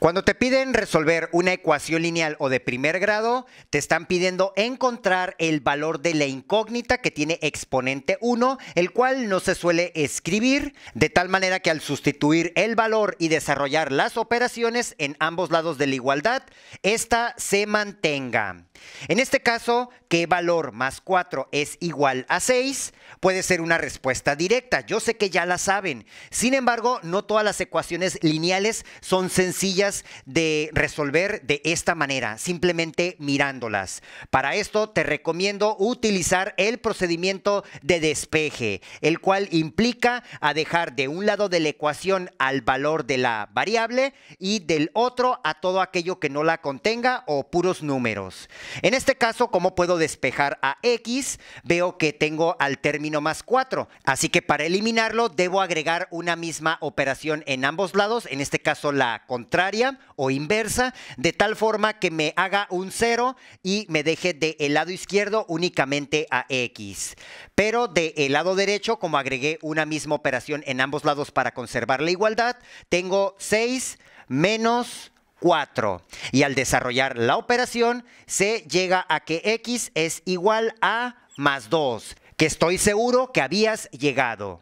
Cuando te piden resolver una ecuación lineal o de primer grado, te están pidiendo encontrar el valor de la incógnita que tiene exponente 1, el cual no se suele escribir, de tal manera que al sustituir el valor y desarrollar las operaciones en ambos lados de la igualdad, ésta se mantenga. En este caso, ¿qué valor más 4 es igual a 6? Puede ser una respuesta directa, yo sé que ya la saben. Sin embargo, no todas las ecuaciones lineales son sencillas de resolver de esta manera, simplemente mirándolas. Para esto te recomiendo utilizar el procedimiento de despeje, el cual implica a dejar de un lado de la ecuación al valor de la variable y del otro a todo aquello que no la contenga o puros números. En este caso, ¿cómo puedo despejar a x? Veo que tengo al término más 4, así que para eliminarlo debo agregar una misma operación en ambos lados, en este caso la contraria o inversa, de tal forma que me haga un 0 y me deje de el lado izquierdo únicamente a X. Pero de el lado derecho, como agregué una misma operación en ambos lados para conservar la igualdad, tengo 6 menos 4. Y al desarrollar la operación, se llega a que X es igual a más 2, que estoy seguro que habías llegado.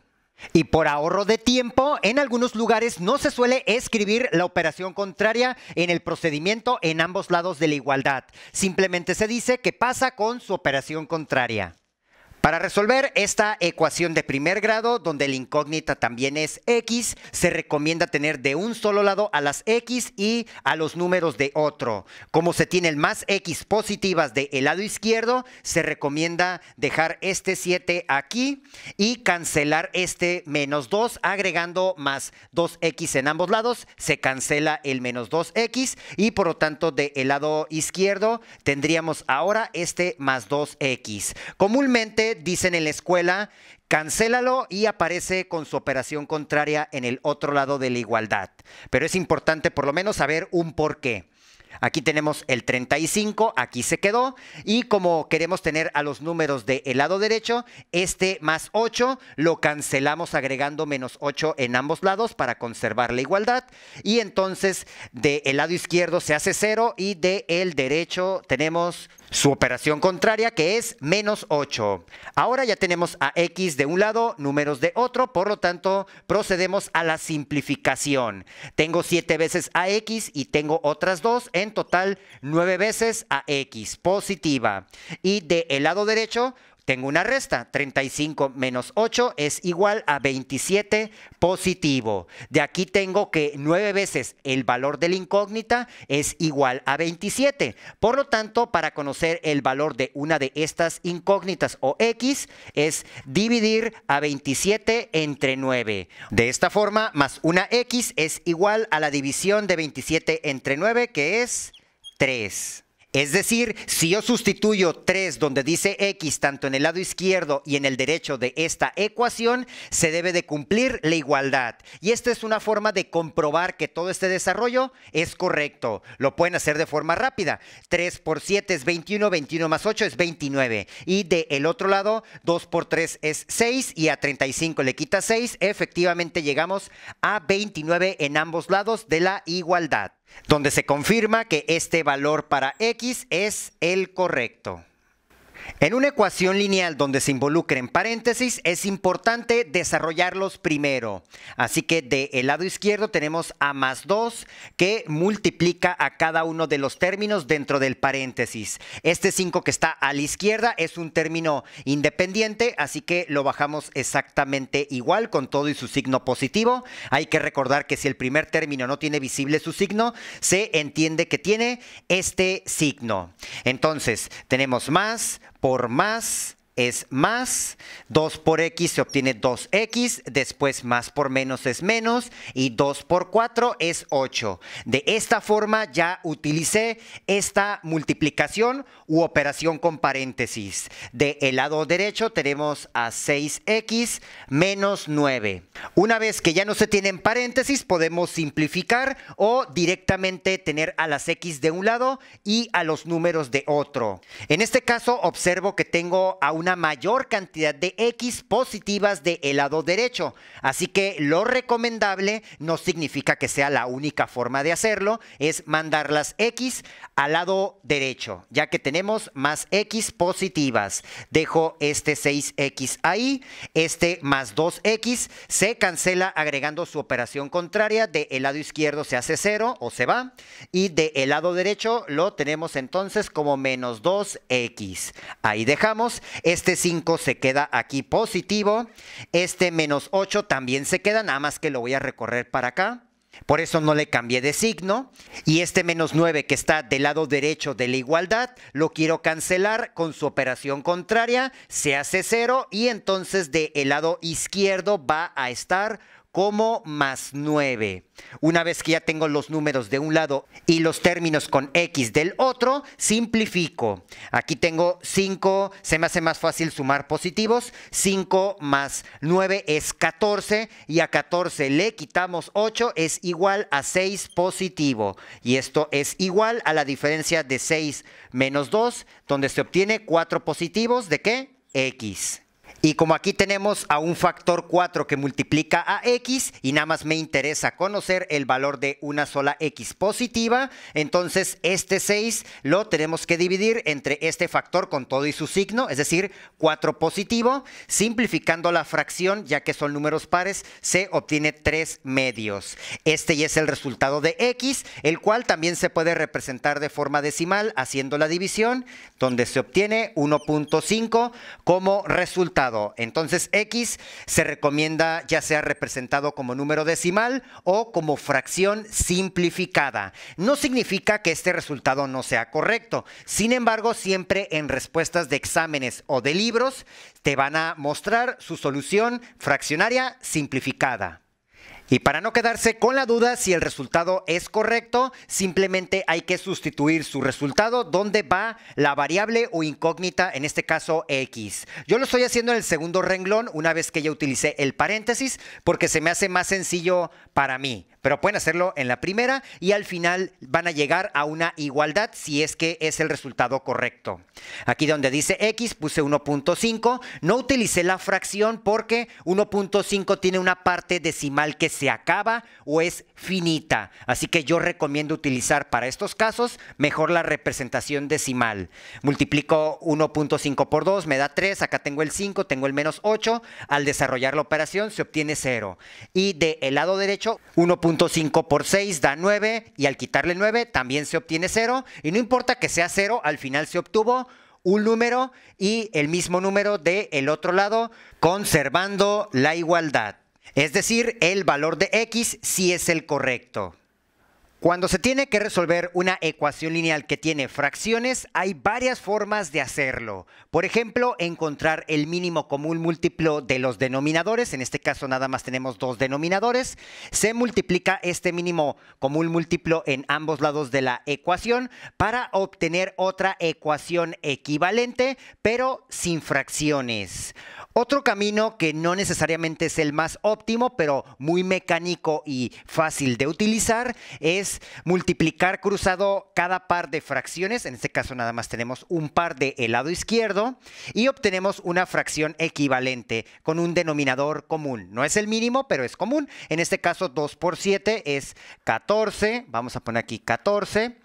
Y por ahorro de tiempo, en algunos lugares no se suele escribir la operación contraria en el procedimiento en ambos lados de la igualdad. Simplemente se dice que pasa con su operación contraria. Para resolver esta ecuación de primer grado, donde la incógnita también es x, se recomienda tener de un solo lado a las x y a los números de otro. Como se tienen más x positivas De el lado izquierdo, se recomienda dejar este 7 aquí y cancelar este menos 2, agregando más 2x en ambos lados, se cancela el menos 2x y por lo tanto de el lado izquierdo tendríamos ahora este más 2x. Comúnmente dicen en la escuela, cancélalo y aparece con su operación contraria en el otro lado de la igualdad. Pero es importante por lo menos saber un por qué. Aquí tenemos el 35, aquí se quedó. Y como queremos tener a los números del el lado derecho, este más 8 lo cancelamos agregando menos 8 en ambos lados para conservar la igualdad. Y entonces del el lado izquierdo se hace 0 y del el derecho tenemos su operación contraria que es menos 8. Ahora ya tenemos a x de un lado, números de otro, por lo tanto procedemos a la simplificación. Tengo 7 veces a x y tengo otras 2, en total 9 veces a x, positiva. Y del el lado derecho tengo una resta, 35 menos 8 es igual a 27 positivo. De aquí tengo que 9 veces el valor de la incógnita es igual a 27. Por lo tanto, para conocer el valor de una de estas incógnitas o x es dividir a 27 entre 9. De esta forma, más una x es igual a la división de 27 entre 9 que es 3. Es decir, si yo sustituyo 3 donde dice x tanto en el lado izquierdo y en el derecho de esta ecuación, se debe de cumplir la igualdad. Y esta es una forma de comprobar que todo este desarrollo es correcto. Lo pueden hacer de forma rápida. 3 por 7 es 21, 21 más 8 es 29. Y del otro lado, 2 por 3 es 6 y a 35 le quita 6. Efectivamente llegamos a 29 en ambos lados de la igualdad donde se confirma que este valor para X es el correcto. En una ecuación lineal donde se involucren paréntesis es importante desarrollarlos primero. Así que del lado izquierdo tenemos a más 2 que multiplica a cada uno de los términos dentro del paréntesis. Este 5 que está a la izquierda es un término independiente, así que lo bajamos exactamente igual con todo y su signo positivo. Hay que recordar que si el primer término no tiene visible su signo, se entiende que tiene este signo. Entonces tenemos más por más es más, 2 por x se obtiene 2x, después más por menos es menos y 2 por 4 es 8. De esta forma ya utilicé esta multiplicación u operación con paréntesis. De el lado derecho tenemos a 6x menos 9. Una vez que ya no se tienen paréntesis podemos simplificar o directamente tener a las x de un lado y a los números de otro. En este caso observo que tengo a una una mayor cantidad de X positivas de el lado derecho. Así que lo recomendable no significa que sea la única forma de hacerlo, es mandar las X al lado derecho, ya que tenemos más X positivas. Dejo este 6X ahí, este más 2X se cancela agregando su operación contraria, de el lado izquierdo se hace 0 o se va, y de el lado derecho lo tenemos entonces como menos 2X. Ahí dejamos. Este 5 se queda aquí positivo. Este menos 8 también se queda, nada más que lo voy a recorrer para acá. Por eso no le cambié de signo. Y este menos 9 que está del lado derecho de la igualdad, lo quiero cancelar con su operación contraria. Se hace 0 y entonces del lado izquierdo va a estar como más 9. Una vez que ya tengo los números de un lado y los términos con x del otro, simplifico. Aquí tengo 5, se me hace más fácil sumar positivos. 5 más 9 es 14 y a 14 le quitamos 8 es igual a 6 positivo. Y esto es igual a la diferencia de 6 menos 2, donde se obtiene 4 positivos de qué? x. Y como aquí tenemos a un factor 4 que multiplica a x y nada más me interesa conocer el valor de una sola x positiva, entonces este 6 lo tenemos que dividir entre este factor con todo y su signo, es decir, 4 positivo. Simplificando la fracción, ya que son números pares, se obtiene 3 medios. Este ya es el resultado de x, el cual también se puede representar de forma decimal haciendo la división, donde se obtiene 1.5 como resultado. Entonces X se recomienda ya sea representado como número decimal o como fracción simplificada. No significa que este resultado no sea correcto. Sin embargo, siempre en respuestas de exámenes o de libros te van a mostrar su solución fraccionaria simplificada. Y para no quedarse con la duda si el resultado es correcto, simplemente hay que sustituir su resultado donde va la variable o incógnita, en este caso x. Yo lo estoy haciendo en el segundo renglón una vez que ya utilicé el paréntesis porque se me hace más sencillo para mí. Pero pueden hacerlo en la primera y al final van a llegar a una igualdad si es que es el resultado correcto. Aquí donde dice x puse 1.5, no utilicé la fracción porque 1.5 tiene una parte decimal que se acaba o es finita. Así que yo recomiendo utilizar para estos casos mejor la representación decimal. Multiplico 1.5 por 2, me da 3, acá tengo el 5, tengo el menos 8. Al desarrollar la operación se obtiene 0. Y del lado derecho, 1.5 por 6 da 9 y al quitarle 9 también se obtiene 0. Y no importa que sea 0, al final se obtuvo un número y el mismo número del el otro lado, conservando la igualdad. Es decir, el valor de x si es el correcto. Cuando se tiene que resolver una ecuación lineal que tiene fracciones, hay varias formas de hacerlo. Por ejemplo, encontrar el mínimo común múltiplo de los denominadores. En este caso nada más tenemos dos denominadores. Se multiplica este mínimo común múltiplo en ambos lados de la ecuación para obtener otra ecuación equivalente, pero sin fracciones. Otro camino que no necesariamente es el más óptimo, pero muy mecánico y fácil de utilizar, es multiplicar cruzado cada par de fracciones. En este caso nada más tenemos un par de el lado izquierdo y obtenemos una fracción equivalente con un denominador común. No es el mínimo, pero es común. En este caso 2 por 7 es 14. Vamos a poner aquí 14.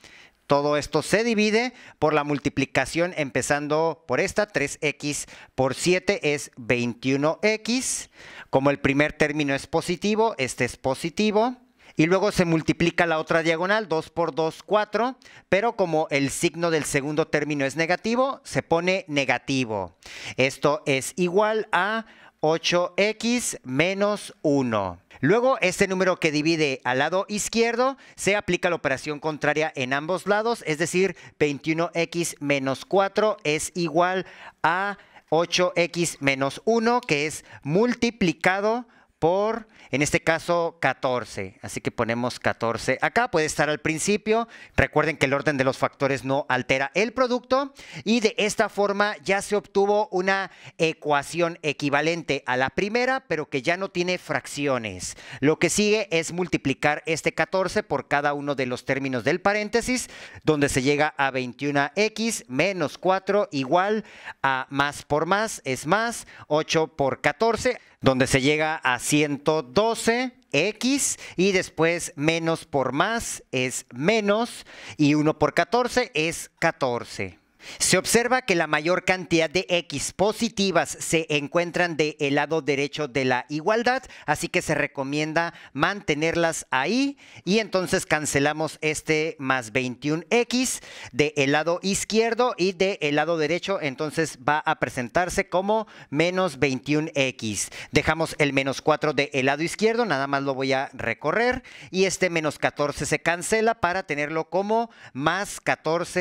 Todo esto se divide por la multiplicación empezando por esta, 3x por 7 es 21x. Como el primer término es positivo, este es positivo. Y luego se multiplica la otra diagonal, 2 por 2, 4, pero como el signo del segundo término es negativo, se pone negativo. Esto es igual a 8x menos 1. Luego, este número que divide al lado izquierdo, se aplica la operación contraria en ambos lados, es decir, 21x menos 4 es igual a 8x menos 1, que es multiplicado por en este caso 14, así que ponemos 14 acá, puede estar al principio, recuerden que el orden de los factores no altera el producto y de esta forma ya se obtuvo una ecuación equivalente a la primera, pero que ya no tiene fracciones. Lo que sigue es multiplicar este 14 por cada uno de los términos del paréntesis, donde se llega a 21x menos 4 igual a más por más es más, 8 por 14 donde se llega a 112 X y después menos por más es menos y 1 por 14 es 14. Se observa que la mayor cantidad de X positivas se encuentran de el lado derecho de la igualdad, así que se recomienda mantenerlas ahí y entonces cancelamos este más 21X de el lado izquierdo y de el lado derecho entonces va a presentarse como menos 21X. Dejamos el menos 4 el lado izquierdo, nada más lo voy a recorrer y este menos 14 se cancela para tenerlo como más 14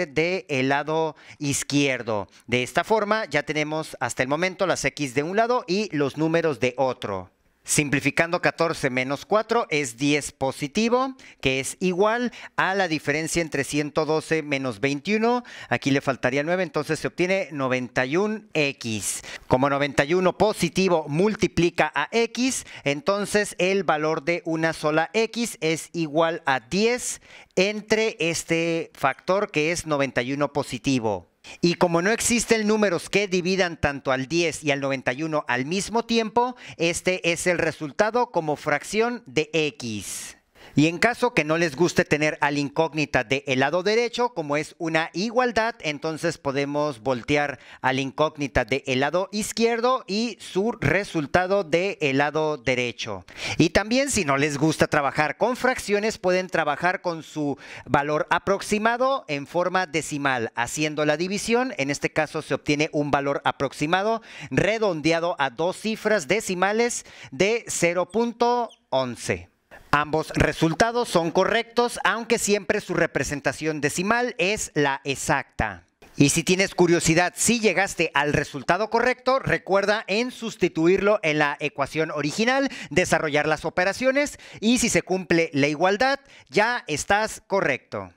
el lado izquierdo izquierdo. De esta forma ya tenemos hasta el momento las X de un lado y los números de otro. Simplificando 14 menos 4 es 10 positivo, que es igual a la diferencia entre 112 menos 21. Aquí le faltaría 9, entonces se obtiene 91x. Como 91 positivo multiplica a x, entonces el valor de una sola x es igual a 10 entre este factor que es 91 positivo. Y como no existen números que dividan tanto al 10 y al 91 al mismo tiempo, este es el resultado como fracción de x. Y en caso que no les guste tener al incógnita de el lado derecho, como es una igualdad, entonces podemos voltear al incógnita del de lado izquierdo y su resultado de el lado derecho. Y también si no les gusta trabajar con fracciones, pueden trabajar con su valor aproximado en forma decimal, haciendo la división. En este caso se obtiene un valor aproximado redondeado a dos cifras decimales de 0.11. Ambos resultados son correctos, aunque siempre su representación decimal es la exacta. Y si tienes curiosidad si llegaste al resultado correcto, recuerda en sustituirlo en la ecuación original, desarrollar las operaciones y si se cumple la igualdad, ya estás correcto.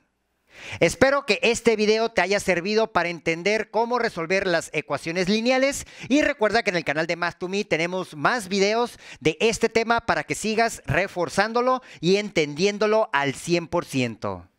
Espero que este video te haya servido para entender cómo resolver las ecuaciones lineales y recuerda que en el canal de Math 2 Me tenemos más videos de este tema para que sigas reforzándolo y entendiéndolo al 100%.